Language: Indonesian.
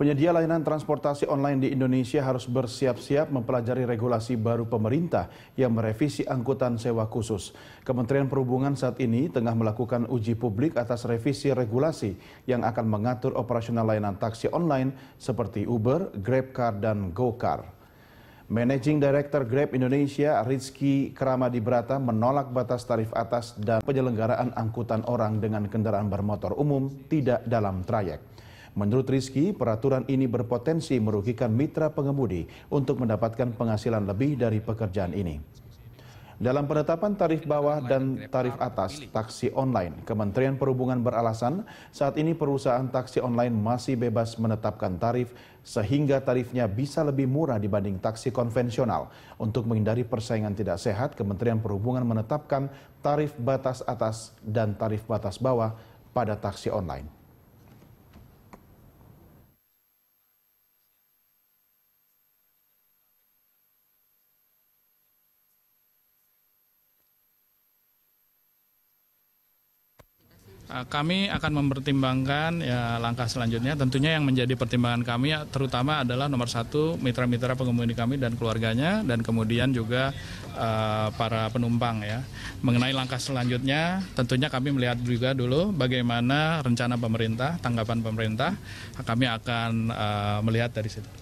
Penyedia layanan transportasi online di Indonesia harus bersiap-siap mempelajari regulasi baru pemerintah yang merevisi angkutan sewa khusus. Kementerian Perhubungan saat ini tengah melakukan uji publik atas revisi regulasi yang akan mengatur operasional layanan taksi online seperti Uber, GrabCar, dan GoCar. Managing Director Grab Indonesia Rizky Kramadibrata menolak batas tarif atas dan penyelenggaraan angkutan orang dengan kendaraan bermotor umum tidak dalam trayek. Menurut Rizky, peraturan ini berpotensi merugikan mitra pengemudi untuk mendapatkan penghasilan lebih dari pekerjaan ini. Dalam penetapan tarif bawah dan tarif atas taksi online, Kementerian Perhubungan beralasan saat ini perusahaan taksi online masih bebas menetapkan tarif sehingga tarifnya bisa lebih murah dibanding taksi konvensional. Untuk menghindari persaingan tidak sehat, Kementerian Perhubungan menetapkan tarif batas atas dan tarif batas bawah pada taksi online. Eh, kami akan mempertimbangkan ya langkah selanjutnya. Tentunya yang menjadi pertimbangan kami ya, terutama adalah nomor satu mitra-mitra pengemudi kami dan keluarganya dan kemudian juga uh, para penumpang ya. Mengenai langkah selanjutnya, tentunya kami melihat juga dulu bagaimana rencana pemerintah, tanggapan pemerintah. Kami akan uh, melihat dari situ.